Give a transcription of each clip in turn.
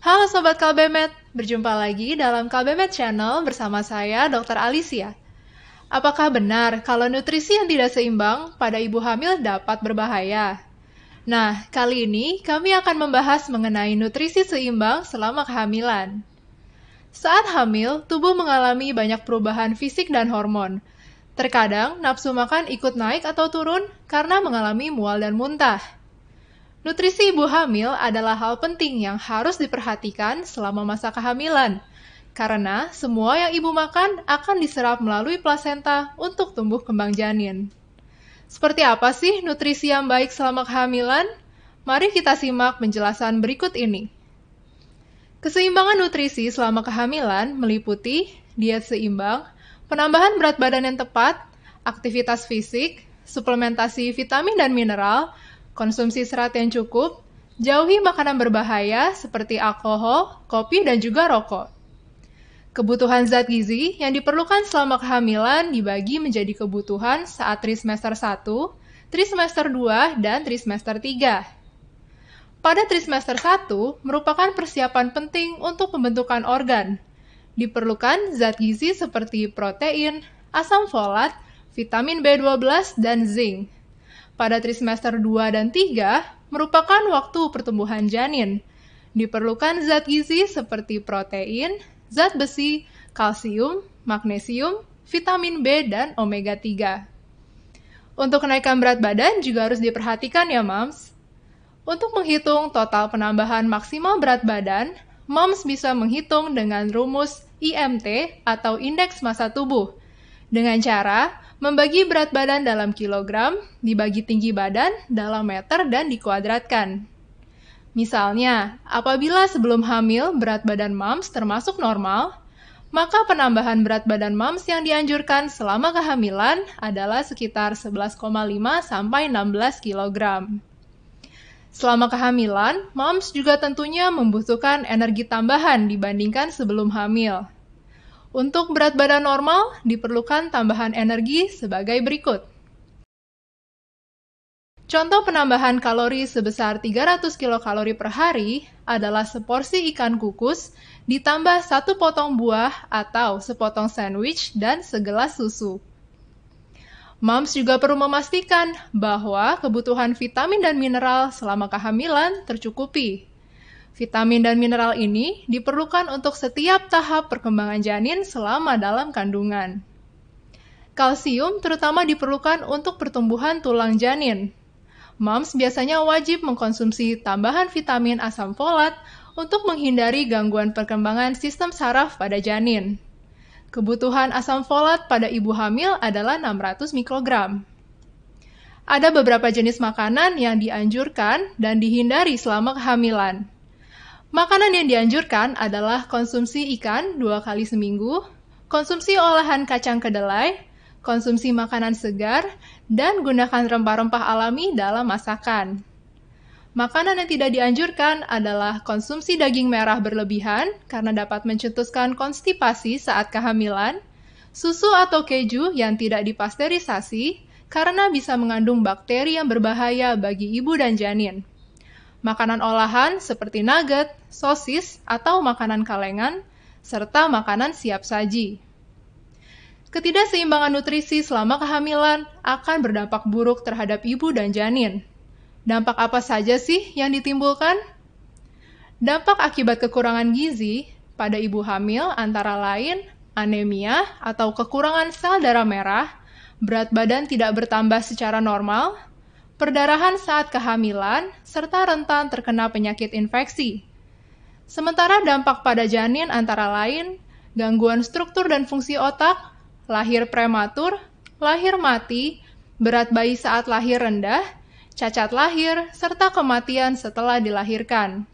Halo Sobat KBMed, berjumpa lagi dalam KBMed Channel bersama saya Dr. Alicia. Apakah benar kalau nutrisi yang tidak seimbang pada ibu hamil dapat berbahaya? Nah, kali ini kami akan membahas mengenai nutrisi seimbang selama kehamilan. Saat hamil, tubuh mengalami banyak perubahan fisik dan hormon. Terkadang, nafsu makan ikut naik atau turun karena mengalami mual dan muntah. Nutrisi ibu hamil adalah hal penting yang harus diperhatikan selama masa kehamilan, karena semua yang ibu makan akan diserap melalui plasenta untuk tumbuh kembang janin. Seperti apa sih nutrisi yang baik selama kehamilan? Mari kita simak penjelasan berikut ini. Keseimbangan nutrisi selama kehamilan meliputi diet seimbang, penambahan berat badan yang tepat, aktivitas fisik, suplementasi vitamin dan mineral, konsumsi serat yang cukup, jauhi makanan berbahaya seperti alkohol, kopi, dan juga rokok. Kebutuhan zat gizi yang diperlukan selama kehamilan dibagi menjadi kebutuhan saat trimester 1, trimester 2, dan trimester 3. Pada trimester 1 merupakan persiapan penting untuk pembentukan organ. Diperlukan zat gizi seperti protein, asam folat, vitamin B12, dan zinc pada trimester 2 dan 3 merupakan waktu pertumbuhan janin. Diperlukan zat gizi seperti protein, zat besi, kalsium, magnesium, vitamin B, dan omega 3. Untuk kenaikan berat badan juga harus diperhatikan ya, mams. Untuk menghitung total penambahan maksimal berat badan, Moms bisa menghitung dengan rumus IMT atau indeks massa tubuh – dengan cara membagi berat badan dalam kilogram, dibagi tinggi badan dalam meter, dan dikuadratkan. Misalnya, apabila sebelum hamil berat badan mams termasuk normal, maka penambahan berat badan mams yang dianjurkan selama kehamilan adalah sekitar 11,5 sampai 16 kg. Selama kehamilan, mams juga tentunya membutuhkan energi tambahan dibandingkan sebelum hamil. Untuk berat badan normal, diperlukan tambahan energi sebagai berikut. Contoh penambahan kalori sebesar 300 kilokalori per hari adalah seporsi ikan kukus ditambah satu potong buah atau sepotong sandwich dan segelas susu. Moms juga perlu memastikan bahwa kebutuhan vitamin dan mineral selama kehamilan tercukupi. Vitamin dan mineral ini diperlukan untuk setiap tahap perkembangan janin selama dalam kandungan. Kalsium terutama diperlukan untuk pertumbuhan tulang janin. Moms biasanya wajib mengkonsumsi tambahan vitamin asam folat untuk menghindari gangguan perkembangan sistem saraf pada janin. Kebutuhan asam folat pada ibu hamil adalah 600 mikrogram. Ada beberapa jenis makanan yang dianjurkan dan dihindari selama kehamilan. Makanan yang dianjurkan adalah konsumsi ikan dua kali seminggu, konsumsi olahan kacang kedelai, konsumsi makanan segar, dan gunakan rempah-rempah alami dalam masakan. Makanan yang tidak dianjurkan adalah konsumsi daging merah berlebihan karena dapat mencetuskan konstipasi saat kehamilan, susu atau keju yang tidak dipasterisasi karena bisa mengandung bakteri yang berbahaya bagi ibu dan janin makanan olahan seperti nugget, sosis, atau makanan kalengan, serta makanan siap saji. Ketidakseimbangan nutrisi selama kehamilan akan berdampak buruk terhadap ibu dan janin. Dampak apa saja sih yang ditimbulkan? Dampak akibat kekurangan gizi pada ibu hamil antara lain anemia atau kekurangan sel darah merah, berat badan tidak bertambah secara normal, perdarahan saat kehamilan, serta rentan terkena penyakit infeksi. Sementara dampak pada janin antara lain gangguan struktur dan fungsi otak, lahir prematur, lahir mati, berat bayi saat lahir rendah, cacat lahir, serta kematian setelah dilahirkan.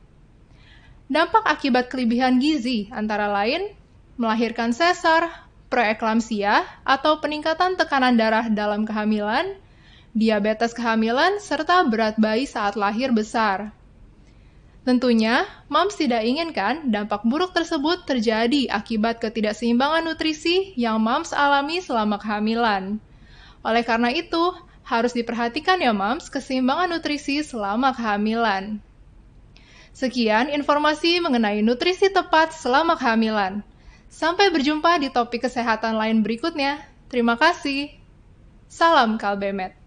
Dampak akibat kelebihan gizi antara lain melahirkan sesar, preeklamsia atau peningkatan tekanan darah dalam kehamilan, diabetes kehamilan, serta berat bayi saat lahir besar. Tentunya, MAMS tidak inginkan dampak buruk tersebut terjadi akibat ketidakseimbangan nutrisi yang MAMS alami selama kehamilan. Oleh karena itu, harus diperhatikan ya MAMS keseimbangan nutrisi selama kehamilan. Sekian informasi mengenai nutrisi tepat selama kehamilan. Sampai berjumpa di topik kesehatan lain berikutnya. Terima kasih. Salam Kalbemet.